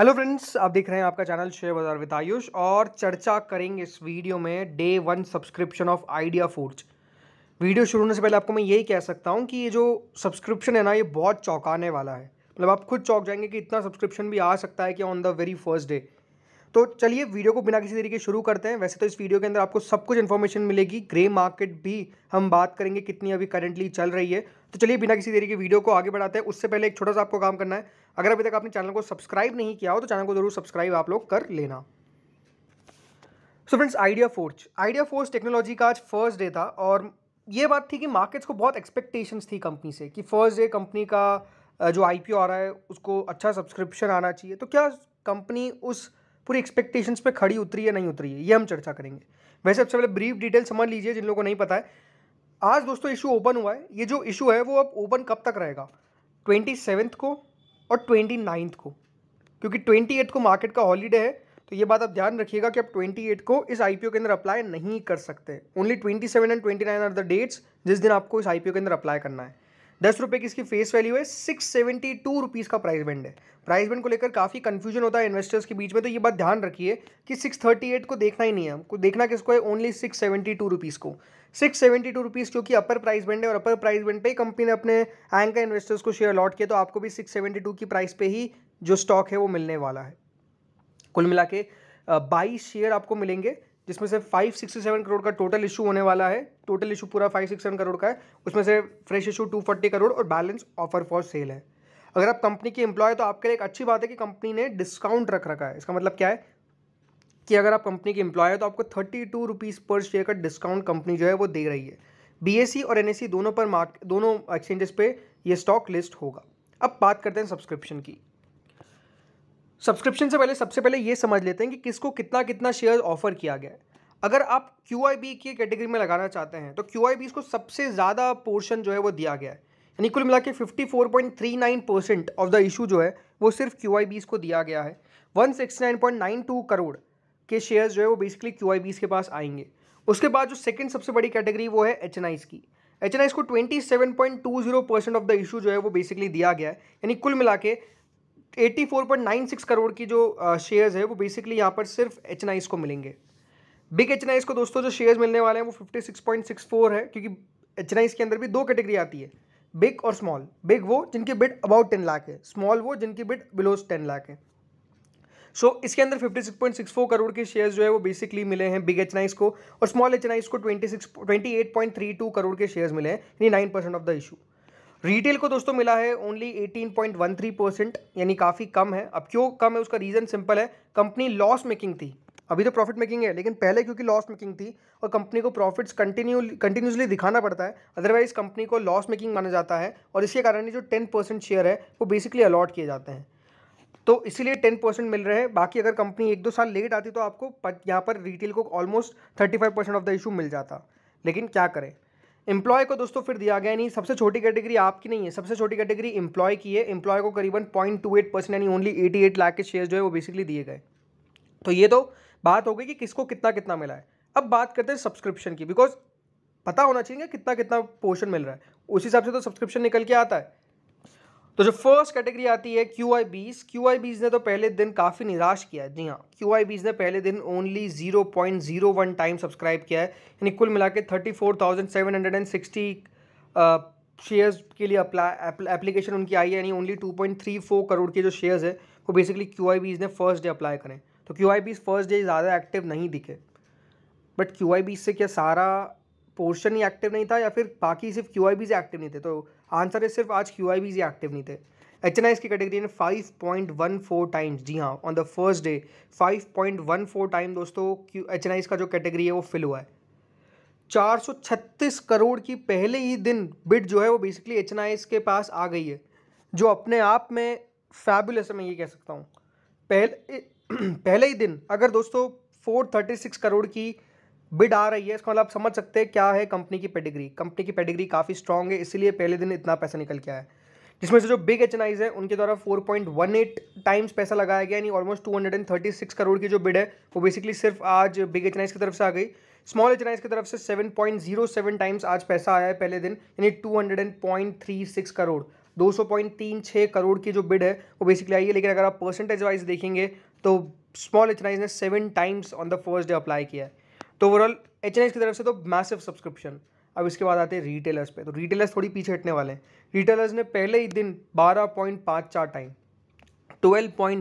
Hello friends आप देख रहे हैं आपका चैनल शेयर बाजार विद आयुष और चर्चा करेंगे इस वीडियो में day one subscription of Idea Foods video शुरू होने से पहले आपको मैं यही कह सकता हूँ कि ये जो सब्सक्रिप्शन है ना ये बहुत चौंकाने वाला है मतलब आप खुद चौंक जाएंगे कि इतना सब्सक्रिप्शन भी आ सकता है कि on the very first day तो चलिए वीडियो को बिना किसी तरीके शुरू करते हैं वैसे तो इस वीडियो के अंदर आपको सब कुछ इन्फॉर्मेशन मिलेगी ग्रे मार्केट भी हम बात करेंगे कितनी अभी करंटली चल रही है तो चलिए बिना किसी तरीके वीडियो को आगे बढ़ाते हैं उससे पहले एक छोटा सा आपको काम करना है अगर अभी तक आपने चैनल को सब्सक्राइब नहीं किया हो तो चैनल को जरूर सब्सक्राइब आप लोग कर लेना so friends Ideaforge Ideaforge technology का आज फर्स्ट डे था और ये बात थी कि मार्केट्स को बहुत एक्सपेक्टेशंस थी कंपनी से कि फर्स्ट डे कंपनी का जो आई आ रहा है उसको अच्छा सब्सक्रिप्शन आना चाहिए तो क्या कंपनी उस पूरी एक्सपेक्टेशंस पे खड़ी उतरी है नहीं उतरी है ये हम चर्चा करेंगे वैसे सबसे पहले ब्रीफ डिटेल समझ लीजिए जिन लोगों को नहीं पता है आज दोस्तों इशू ओपन हुआ है ये जो इशू है वो अब ओपन कब तक रहेगा ट्वेंटी सेवन्थ को और ट्वेंटी नाइन्थ को क्योंकि ट्वेंटी एट को मार्केट का हॉलीडे है तो ये बात आप ध्यान रखिएगा कि आप ट्वेंटी एट को इस आई के अंदर अप्लाई नहीं कर सकते only twenty seven and twenty nine are the dates जिस दिन आपको इस आई के अंदर अप्लाई करना है दस रुपये की इसकी फेस वैल्यू है सिक्स सेवेंटी टू रुपीज़ का प्राइस बैंड है प्राइस बैंड को लेकर काफ़ी कन्फ्यूजन होता है इन्वेस्टर्स के बीच में तो ये बात ध्यान रखिए कि सिक्स थर्टी एट को देखना ही नहीं है हमको देखना किसको है only six seventy two rupees को सिक्स सेवेंटी टू रुपीज़ क्योंकि अपर प्राइस बैंड है और अपर प्राइस बैंड पे ही कंपनी ने अपने एंकर इन्वेस्टर्स को शेयर अलॉट किया तो आपको भी सिक्स सेवेंटी टू की प्राइस पे ही जो स्टॉक है वो मिलने वाला है कुल मिला के बाईस शेयर आपको मिलेंगे जिसमें से फाइव सिक्सटी सेवन करोड़ का टोटल इशू होने वाला है टोटल इशू पूरा फाइव सिक्स सेवन करोड़ का है उसमें से fresh issue two forty crore और बैलेंस ऑफर फॉर सेल है अगर आप कंपनी की एम्प्लॉय तो आपके लिए एक अच्छी बात है कि कंपनी ने डिस्काउंट रख रखा है इसका मतलब क्या है कि अगर आप कंपनी के एम्प्लॉय है तो आपको thirty two rupees per share का डिस्काउंट कंपनी जो है वो दे रही है बी और एन दोनों पर मार्क दोनों एक्सचेंजेस पे ये स्टॉक लिस्ट होगा अब बात करते हैं सब्सक्रिप्शन की सब्सक्रिप्शन से पहले सबसे पहले ये समझ लेते हैं कि किसको कितना कितना शेयर ऑफर किया गया है अगर आप क्यू आई बी की कैटेगरी में लगाना चाहते हैं तो क्यू आई बी इसको सबसे ज़्यादा पोर्शन जो है वो दिया गया है यानी कुल मिला के fifty four point three nine percent of the issue जो है वो सिर्फ क्यू आई को दिया गया है one sixty nine point nine two crore के शेयर्स जो है वो बेसिकली क्यू आई के पास आएंगे उसके बाद जो सेकंड सबसे बड़ी कैटेगरी वो है एच एन की एच एन को twenty seven point two zero percent of the issue जो है वो बेसिकली दिया गया है यानी कुल मिला के 84.96 करोड़ की जो शेयर्स है वो बेसिकली यहाँ पर सिर्फ एच को मिलेंगे बिग एच को दोस्तों जो शेयर्स मिलने वाले हैं वो 56.64 है क्योंकि एच के अंदर भी दो कैटेगरी आती है बिग और स्मॉल बिग वो जिनकी बिड अबाउट टेन लाख है स्मॉल वो जिनकी बिड बिलो टेन लाख है सो so, इसके अंदर 56.64 करोड़ के शेयर्स जो है वो बेसिकली मिले हैं बिग एच को और स्मॉल एच को 26 28.32 करोड़ के शेयर्स मिले हैं यानी 9% ऑफ द इशू रिटेल को दोस्तों मिला है ओनली 18.13 परसेंट यानी काफ़ी कम है अब क्यों कम है उसका रीज़न सिंपल है कंपनी लॉस मेकिंग थी अभी तो प्रॉफिट मेकिंग है लेकिन पहले क्योंकि लॉस मेकिंग थी और कंपनी को प्रॉफिट्स कंटिन्यू कंटिन्यूसली दिखाना पड़ता है अदरवाइज कंपनी को लॉस मेकिंग माना जाता है और इसके कारण ही जो टेन परसेंट शेयर है वो बेसिकली अलॉट किए जाते हैं तो इसीलिए टेन परसेंट मिल रहे हैं बाकी अगर कंपनी एक दो साल लेट आती तो आपको यहाँ पर रिटेल को almost thirty five percent of the issue मिल जाता लेकिन क्या करें एम्प्लॉय को दोस्तों फिर दिया गया नहीं सबसे छोटी कैटेगरी आपकी नहीं है सबसे छोटी कैटेगरी एम्प्लॉय की है एम्प्लॉय को करीबन पॉइंट टू एट परसेंट यानी ओनली एटी एट लाख के शेयर जो है वो बेसिकली दिए गए तो ये तो बात हो गई कि किसको कितना कितना मिला है अब बात करते हैं सब्सक्रिप्शन की बिकॉज पता होना चाहिए कितना कितना पोर्शन मिल रहा है उस हिसाब से तो सब्सक्रिप्शन निकल के आता है तो जो फर्स्ट कैटेगरी आती है क्यू आई बीस क्यू आई बीस ने तो पहले दिन काफ़ी निराश किया है जी हाँ क्यू आई बीस ने पहले दिन only zero point zero one time subscribe किया है यानी कुल मिला के thirty four thousand seven hundred and sixty shares के लिए एप्लीकेशन उनकी आई है यानी only two point three four crore के जो शेयर्स है वो बेसिकली क्यू आई बीज ने फर्स्ट डे अप्लाई करें तो क्यू आई बीज फर्स्ट डे ज़्यादा एक्टिव नहीं दिखे बट क्यू आई बीज से क्या सारा पोर्शन ही एक्टिव नहीं था या फिर बाकी सिर्फ क्यू आई एक्टिव नहीं थे तो आंसर है सिर्फ आज क्यू आई बीज एक्टिव नहीं थे एच एन आईज की कैटेगरी ने 5.14 टाइम्स जी हाँ on the first day 5.14 time दोस्तों क्यू एच एन आईज का जो कैटेगरी है वो फिल हुआ है 436 करोड़ की पहले ही दिन बिड जो है वो बेसिकली एच एन आईज के पास आ गई है जो अपने आप में फैबुलस है मैं ये कह सकता हूँ पहले पहले ही दिन अगर दोस्तों 436 करोड़ की बिड आ रही है इसका मतलब समझ सकते हैं क्या है कंपनी की पेडिग्री कंपनी की पेडिग्री काफ़ी स्ट्रॉग है इसीलिए पहले दिन इतना पैसा निकल के आया जिसमें से जो बिग एच है उनके द्वारा 4.18 टाइम्स पैसा लगाया गया यानी ऑलमोस्ट 236 करोड़ की जो बिड है वो बेसिकली सिर्फ आज बिग एच की तरफ से आ गई स्मॉल एच की तरफ से 7.07 टाइम्स आज पैसा आया है पहले दिन यानी 200.36 करोड़ 200.36 करोड़ की जो बिड है वो बेसिकली आई है लेकिन अगर आप परसेंटेज वाइज देखेंगे तो स्मॉल एच ने seven times on the first day apply किया है तो ओवरऑल एच की तरफ से तो मैसिव सब्सक्रिप्शन अब इसके बाद आते हैं रिटेलर्स पे तो रिटेलर्स थोड़ी पीछे हटने वाले हैं रिटेलर्स ने पहले ही दिन चार टाइम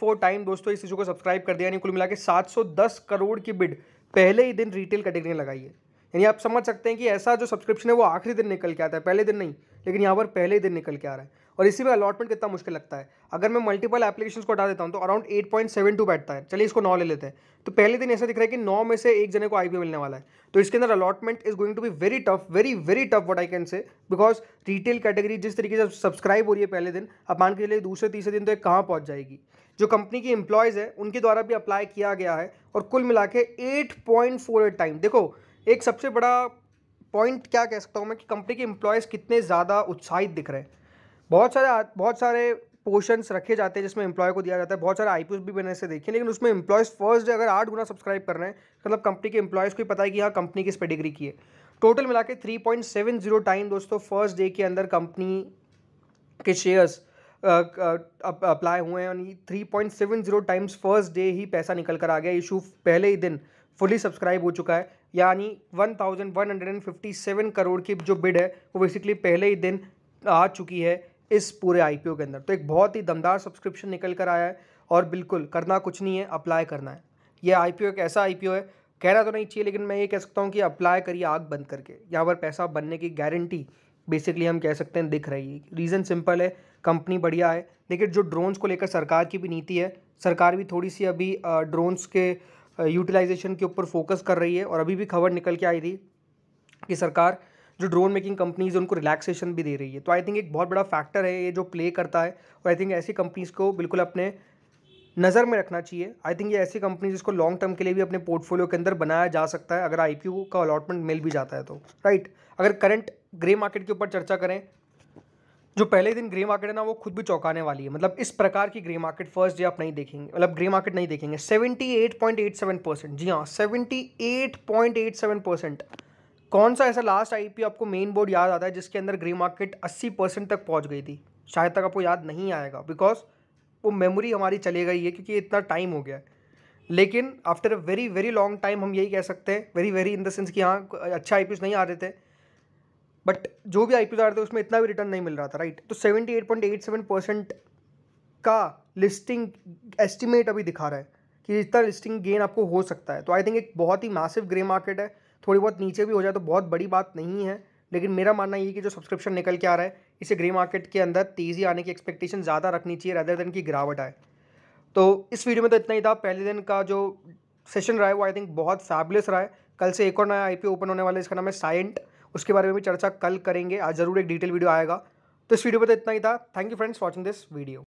फोर टाइम दोस्तों इस चीजों को सब्सक्राइब कर दिया यानी कुल मिला के सात सौ दस करोड़ की बिड पहले ही दिन रिटेल कैटेगरी ने लगाई है यानी आप समझ सकते हैं कि ऐसा जो सब्सक्रिप्शन है वो आखिरी दिन निकल के आता है पहले दिन नहीं लेकिन यहाँ पर पहले ही दिन निकल के आ रहा है और इसी में अलॉटमेंट कितना मुश्किल लगता है अगर मैं मल्टीपल एप्लीकेशन को हटा देता हूँ तो around eight point seven two बैठता है चलिए इसको नौ ले लेते हैं तो पहले दिन ऐसा दिख रहा है कि नौ में से एक जने को आई मिलने वाला है तो इसके अंदर allotment is going to be very tough very very tough what I can say because retail category जिस तरीके से सब्सक्राइब हो रही है पहले दिन अब मान के चलिए दूसरे तीसरे दिन तो एक कहाँ पहुँच जाएगी जो कंपनी की इंप्लॉयज है उनके द्वारा भी अप्लाई किया गया है और कुल मिला के eight point four eight time देखो एक सबसे बड़ा पॉइंट क्या कह सकता हूँ मैं कि कंपनी के इंप्लॉयज़ कितने ज़्यादा उत्साहित दिख रहे हैं बहुत सारे बहुत सारे पोर्शन रखे जाते हैं जिसमें एम्प्लॉय को दिया जाता है बहुत सारे आई भी मैंने ऐसे देखे लेकिन उसमें एम्प्लॉयज़ फर्स्ट डे अगर आठ गुना सब्सक्राइब कर रहे हैं मतलब कंपनी के इंप्लॉयज़ को ही पता है कि हाँ कंपनी किस डिग्री की है टोटल मिला के three point seven zero time दोस्तों फर्स्ट डे के अंदर कंपनी के शेयर्स अप्लाई हुए हैं यानी three point seven zero times first day ही पैसा निकल कर आ गया इशू पहले ही दिन फुली सब्सक्राइब हो चुका है यानी one thousand one hundred and fifty seven crore की जो बिड है वो बेसिकली पहले ही दिन आ चुकी है इस पूरे आई के अंदर तो एक बहुत ही दमदार सब्सक्रिप्शन निकल कर आया है और बिल्कुल करना कुछ नहीं है अप्लाई करना है यह आई एक ऐसा आई है कहना तो नहीं चाहिए लेकिन मैं ये कह सकता हूँ कि अप्लाई करिए आग बंद करके यहाँ पर पैसा बनने की गारंटी बेसिकली हम कह सकते हैं दिख रही है रीज़न सिंपल है कंपनी बढ़िया है लेकिन जो ड्रोन्स को लेकर सरकार की भी नीति है सरकार भी थोड़ी सी अभी ड्रोन्स के यूटिलाइजेशन के ऊपर फोकस कर रही है और अभी भी खबर निकल के आई थी कि सरकार जो ड्रोन मेकिंग कंपनीज उनको रिलैक्सेशन भी दे रही है तो आई थिंक एक बहुत बड़ा फैक्टर है ये जो प्ले करता है और आई थिंक ऐसी कंपनीज़ को बिल्कुल अपने नज़र में रखना चाहिए आई थिंक ये ऐसी कंपनी जिसको लॉन्ग टर्म के लिए भी अपने पोर्टफोलियो के अंदर बनाया जा सकता है अगर आई का अलॉटमेंट मिल भी जाता है तो राइट right. अगर करंट ग्रे मार्केट के ऊपर चर्चा करें जो पहले दिन ग्रे मार्केट है ना वो खुद भी चौंकाने वाली है मतलब इस प्रकार की ग्रे मार्केट फर्स्ट डे आप नहीं देखेंगे मतलब ग्रे मार्केट नहीं देखेंगे सेवन परसेंट जी हाँ सेवन परसेंट कौन सा ऐसा लास्ट आईपीओ आपको मेन बोर्ड याद आता है जिसके अंदर ग्रे मार्केट 80 परसेंट तक पहुंच गई थी शायद तक आपको याद नहीं आएगा बिकॉज वो मेमोरी हमारी चले गई है क्योंकि इतना टाइम हो गया है लेकिन after a very very long time हम यही कह सकते हैं very very in the sense कि हाँ अच्छे आई नहीं आ रहे थे बट जो भी आई आ रहे थे उसमें इतना भी रिटर्न नहीं मिल रहा था राइट तो seventy eight point eight seven percent का लिस्टिंग एस्टिमेट अभी दिखा रहा है कि इतना लिस्टिंग गेन आपको हो सकता है तो आई थिंक एक बहुत ही मैसिव ग्रे मार्केट है थोड़ी बहुत नीचे भी हो जाए तो बहुत बड़ी बात नहीं है लेकिन मेरा मानना ये कि जो सब्सक्रिप्शन निकल के आ रहा है इसे ग्रे मार्केट के अंदर तेज़ी आने की एक्सपेक्टेशन ज़्यादा रखनी चाहिए रदर देन की गिरावट आए तो इस वीडियो में तो इतना ही था पहले दिन का जो सेशन रहा है वो आई थिंक बहुत फैबलेस रहा है कल से एक और नया आई ओपन होने वाला है इसका नाम है साइंट उसके बारे में भी चर्चा कल करेंगे आज जरूर एक डिटेल वीडियो आएगा तो इस वीडियो पर तो इतना ही था thank you friends watching this video